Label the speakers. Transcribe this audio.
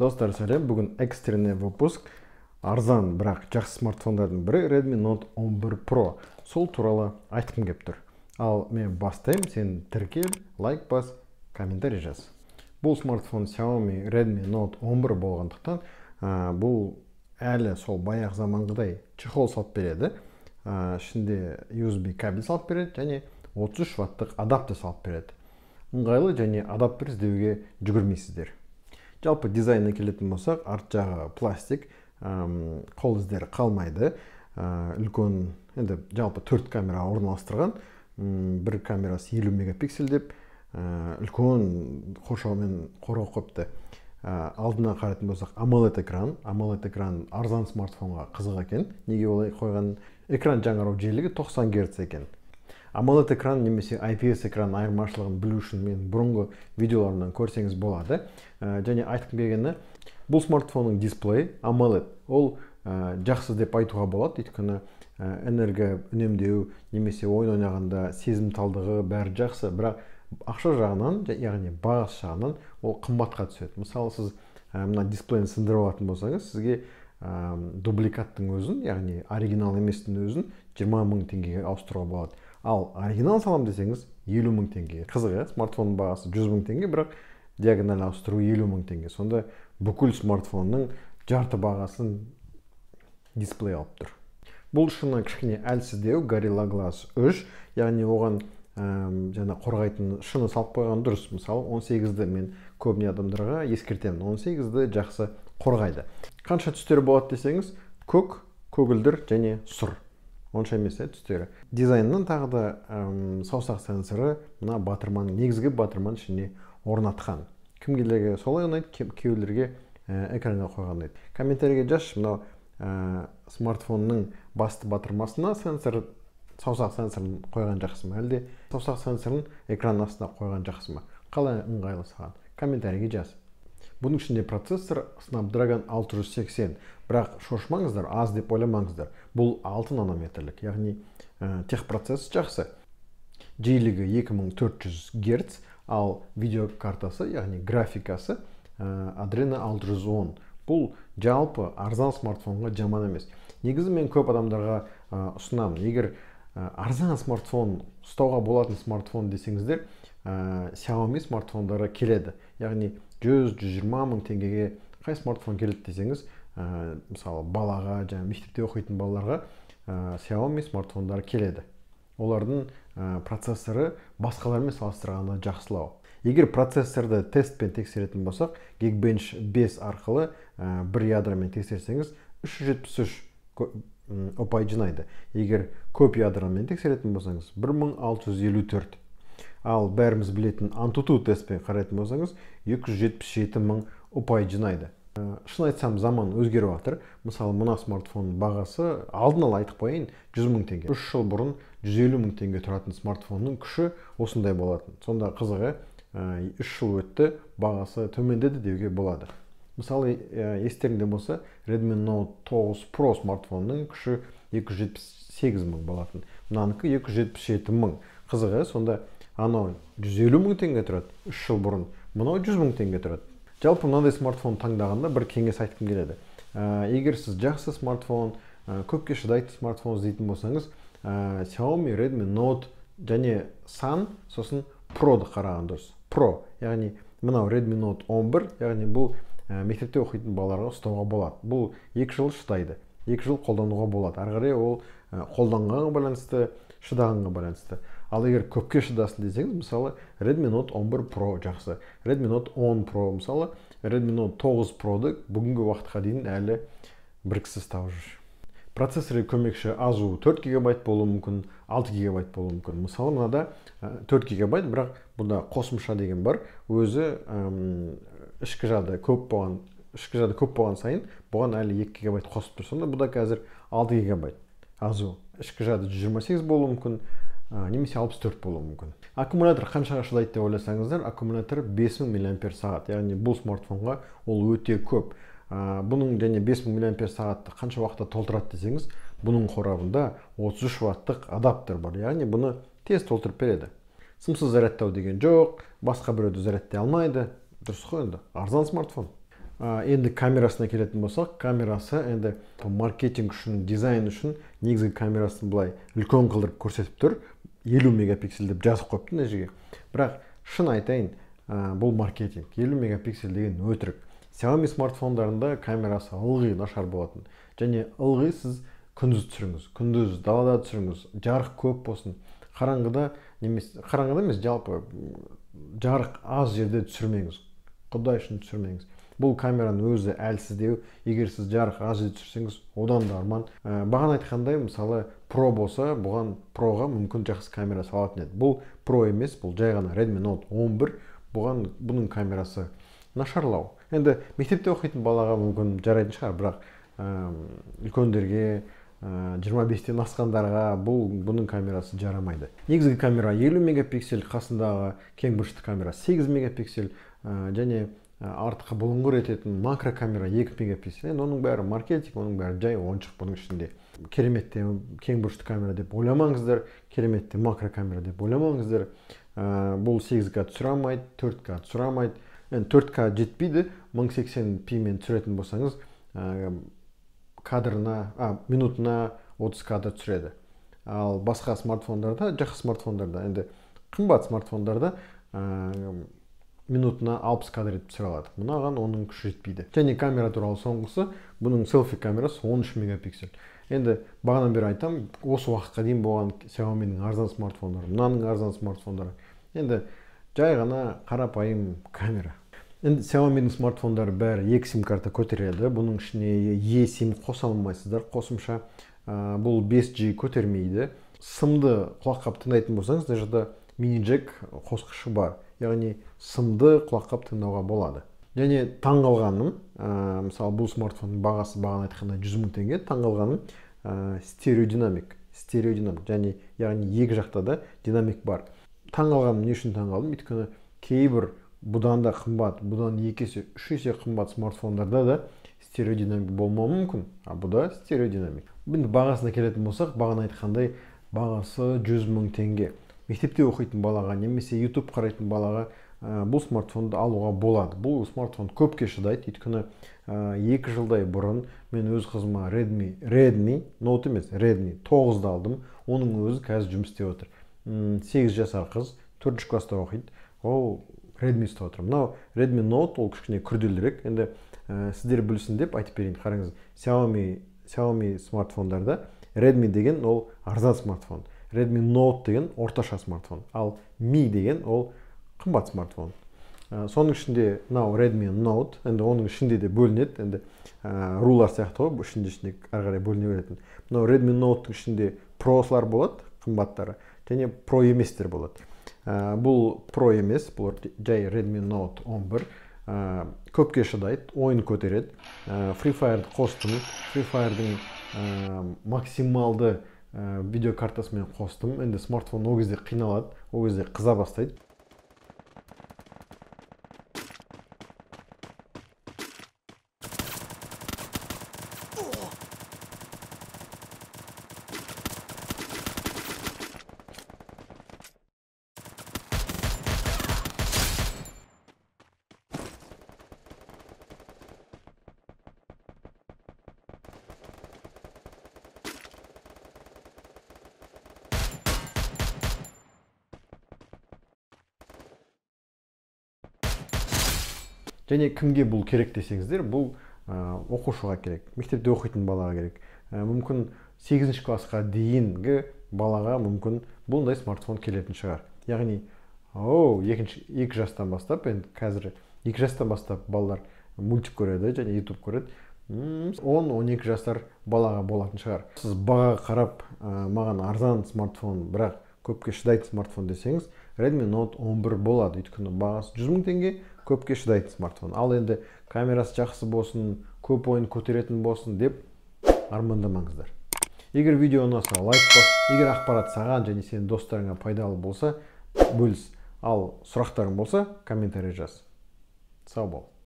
Speaker 1: достар сәлем бүгін экстренный выпуск арзан бірақ жақсы смартфондардың бірі redmi note 11 pro сол туралы айтқым келіп тұр ал мен бастаймын сен тіркел лайк бас комментарий жаз бұл смартфон xiaomi redmi note 11 болғандықтан ә, бұл әлі сол баяғы заманғыдай чехол салып береді ә, ішінде usb кабель салып береді және 33 ваттық адаптер салып береді ыңғайлы және адаптер іздеуге жүгірмейсіздер жалпы дизайнына келетін болсақ арт жағы пластик қол іздері қалмайды үлкен енді жалпы төрт камера орналастырған бір камерасы елу мегапиксель деп үлкен қоршаумен қорғау қойыпты алдына қарайтын болсақ амолед экран амолед экран арзан смартфонға қызық екен неге олай қойған экран жаңару жиілігі 90 герц екен AMOLED экран немесе ips экран айырмашылығын білу үшін мен бұрынғы видеоларымнан көрсеңіз болады ә, және айтқым келгені бұл смартфонның дисплейі AMOLED ол ә, жақсы деп айтуға болады өйткені ә, энергия үнемдеу немесе ойын ойнағанда сезімталдығы бәрі жақсы бірақ ақша жағынан яғни бағасы жағынан ол қымбатқа түседі мысалы сіз ә, мына дисплейді дисплейін сындырып алатын болсаңыз сізге ә, дубликаттың өзін яғни оригинал еместің өзін жиырма мың теңгеге ауыстыруға болады ал оригинал салам десеңіз елу мың теңге қызық иә смартфонның бағасы жүз мың теңге бірақ диагональ ауыстыру елу мың теңге сонда бүкіл смартфонның жарты бағасын дисплей алып тұр бұл шыны кішкене әлсіздеу gorilla glass 3 яғни оған ә, жаңа қорғайтын шыны салып қойған дұрыс мысалы 18-ді мен көбіне адамдарға ескертемін 18-ді жақсы қорғайды қанша түстер болады десеңіз көк көгілдір және сұр онша емес иә түстері дизайннан тағы да саусақ сенсоры мына батырманың негізгі батырман ішіне орнатқан кімгелерге солай ұнайды кейбіреулерге ә, экранға қойған ұнайды комментарийге жазшы мынау ә, смартфонның басты батырмасына сенсор саусақ сенсорын қойған жақсы ма әлде саусақ сенсорын экранның астына қойған жақсы ма қалай ыңғайлы саған комментарийге жаз бұның ішінде процессор snapdragon 680 бірақ шошмаңыздар аз деп ойламаңыздар бұл 6 нанометрлік яғни ә, техпроцесс жақсы жиілігі 2400 герц ал видеокартасы яғни графикасы ә, Adreno 610 бұл жалпы арзан смартфонға жаман емес негізі мен көп адамдарға ә, ұсынамын егер ә, арзан смартфон ұстауға болатын смартфон десеңіздер Xiaomi смартфондары келеді яғни жүз 120 мың теңгеге қай смартфон келеді десеңіз мысалы балаға және мектепте оқитын балаларға ә, Xiaomi смартфондар келеді олардың процессоры басқалармен салыстырғанда жақсылау егер процессорды тестпен тексеретін болсақ Geekbench 5 арқылы ә, бір ядромен тексерсеңіз 373 ұпай жинайды егер көп ядромен тексеретін болсаңыз 1654 ал бәріміз білетін антуту тестпен қарайтын болсаңыз 277 мың ұпай жинайды э, шын айтсам заман өзгеріп жатыр мысалы мына смартфонның бағасы алдын ала айтып қояйын 100 мың теңге үш жыл бұрын 150 мың теңге тұратын смартфонның күші осындай болатын сонда қызығы э, үш жыл өтті бағасы төмендеді деуге болады мысалы э, естеріңде болса Redmi Note 9 Pro смартфонының күші 278 мың болатын мынанікі 277 мың қызығы сонда анау елу мың теңге тұрады үш жыл бұрын мынау жүз мың теңге тұрады жалпы мынандай смартфон таңдағанда бір кеңес айтқым келеді ә, егер сіз жақсы смартфон ә, көпке шыдайтын смартфон іздейтін болсаңыз ә, Xiaomi Redmi Note және сан сосын Pro-ды қараған дұрыс Pro яғни мынау Redmi Note 11 яғни бұл ә, мектепте оқитын балаларға ұстауға болады бұл екі жыл шыдайды екі жыл қолдануға болады ары ол Э, қолданғанға байланысты шыдағанға байланысты ал егер көпке шыдасын десеңіз мысалы Redmi Note 11 Pro жақсы Redmi Note 10 Pro мысалы Redmi Note 9 Pro-ды бүгінгі уақытқа дейін әлі бір кісі ұстап жүр процессоры көмекші азу 4 гигабайт болуы мүмкін 6 гигабайт болуы мүмкін мысалы мынада 4 э, гигабайт бірақ бұнда қосымша деген бар өзі өм, ішкі жады көп болған ішкі жады көп болған сайын бұған әлі 2 гигабайт қосып тұр сонда бұда қазір 6 гигабайт азу ішкі жады сегіз болуы мүмкін ә, немесе төрт болуы мүмкін аккумулятор қаншаға шыдайды деп ойласаңыздар аккумулятор 5000 миллиампер сағат яғни бұл смартфонға ол өте көп ә, бұның және 5000 миллиампер сағатты қанша уақытта толтырады десеңіз бұның қорабында 33 ваттық адаптер бар яғни бұны тез толтырып береді сымсыз зарядтау деген жоқ басқа біреуді зарядтай алмайды дұрыс қой енді арзан смартфон енді камерасына келетін болсақ камерасы енді маркетинг үшін дизайн үшін негізгі камерасын былай үлкен қылдырып көрсетіп тұр елу мегапиксель деп жазып қойыпты мына жерге бірақ шын айтайын бұл маркетинг елу мегапиксель деген өтірік xiaomi смартфондарында камерасы ылғи нашар болатын және ылғи сіз күндіз түсіріңіз күндіз далада түсіріңіз жарық көп болсын қараңғыда немесе қараңғыда емес жалпы жарық аз жерде түсірмеңіз құдай үшін түсірмеңіз бұл камераның өзі әлсіздеу егер сіз жарық аз түсірсеңіз одан да арман ә, бағана айтқандай мысалы про болса бұған проға мүмкін жақсы камера салатын еді бұл про емес бұл жай ғана redmi note 11 бұған бұның камерасы нашарлау енді мектепте оқитын балаға мүмкін жарайтын шығар бірақ үлкендерге Э, жиырма бестен асқандарға бұл бұның камерасы жарамайды негізгі камера елу мегапиксель қасындағы кең бұрышты камера 8 мегапиксель э, және э, артқы бұлыңғыр ететін макро камера екі мегапиксель енді оның бәрі маркетинг оның бәрі жай ойыншық бұның ішінде кереметте кең бұрышты камера деп ойламаңыздар кереметте макро камера деп ойламаңыздар бұл 8к түсіре алмайды 4к түсіре алмайды енді 4к жетпейді 1080 пимен түсіретін болсаңыз кадрына а минутына 30 кадр түсіреді ал басқа смартфондарда жақсы смартфондарда енді қымбат смартфондарда ә, минутына 60 кадр етіп түсіре алады мынаған оның күші жетпейді және камера туралы соңғысы бұның селфи камерасы 13 мегапиксель енді бағанадан бері айтам, осы уақытқа дейін болған xiaomi арзан смартфондары мынаның арзан смартфондары енді жай ғана қарапайым камера енді сяомидің смартфондары бәрі екі сим карта көтереді бұның ішіне е сим қоса алмайсыздар қосымша бұл 5G көтермейді сымды құлаққап тыңдайтын болсаңыз мына жерде мини джек қосқышы бар яғни сымды құлаққап тыңдауға болады және таңғалғаным ә, мысалы бұл смартфонның бағасы бағана айтқандай жүз мың теңге таңғалғаным ә, стереодинамик стереодинамик және яғни екі жақта да динамик бар таңғалғаным не үшін таңғалдым өйткені кейбір бұдан да қымбат бұдан екі есе үш есе қымбат смартфондарда да стереодинамик болмауы мүмкін а бұда стереодинамик енді бағасына келетін болсақ бағана айтқандай бағасы жүз мың теңге мектепте оқитын балаға немесе YouTube қарайтын балаға ә, бұл смартфонды алуға болады бұл смартфон көпке шыдайды өйткені ә, екі жылдай бұрын мен өз қызыма Redmi Redmi Note емес Redmi 9 алдым оның өзі қазір жұмыс істеп отыр сегіз жасар қыз төртінші класста оқиды ол Redmi ұстап отырмын мынау Redmi Note ол кішкене күрделірек енді ә, сіздер білсін деп айтып берейін қараңыз Xiaomi Xiaomi смартфондарда Redmi деген ол арзан смартфон Redmi Note деген орташа смартфон ал Mi деген ол қымбат смартфон ә, соның ішінде мынау Redmi Note енді оның ішінде де бөлінеді енді ә, рулар сияқты ғой ішінде ішінде ары қарай бөліне беретін мынау Redmi Note ішінде просылар болады қымбаттары және про еместер болады Э, бұл про емес бұл жай redmi note 11 ә, көпке шыдайды ойын көтереді ә, э, free fire қостым free fire э, максималды видеокартасымен қостым енді смартфон ол кезде қиналады ол кезде қыза бастайды және кімге бұл керек десеңіздер бұл оқушыға керек мектепте оқитын балаға керек мүмкін 8 классқа дейінгі балаға мүмкін бұндай смартфон келетін шығар яғни о екінші екі жастан бастап енді қазір екі жастан бастап балалар мультик көреді және ютуб көреді он екі жастар балаға болатын шығар сіз баға қарап ә, маған арзан смартфон бірақ көпке шыдайтын смартфон десеңіз Redmi Note 11 болады өйткені бағасы жүз мың теңге көпке шыдайды смартфон ал енді камерасы жақсы болсын көп ойын көтеретін болсын деп армандамаңыздар егер видео ұнаса лайк бас егер ақпарат саған және сенің достарыңа пайдалы болса бөліс ал сұрақтарың болса комментарий жаз сау бол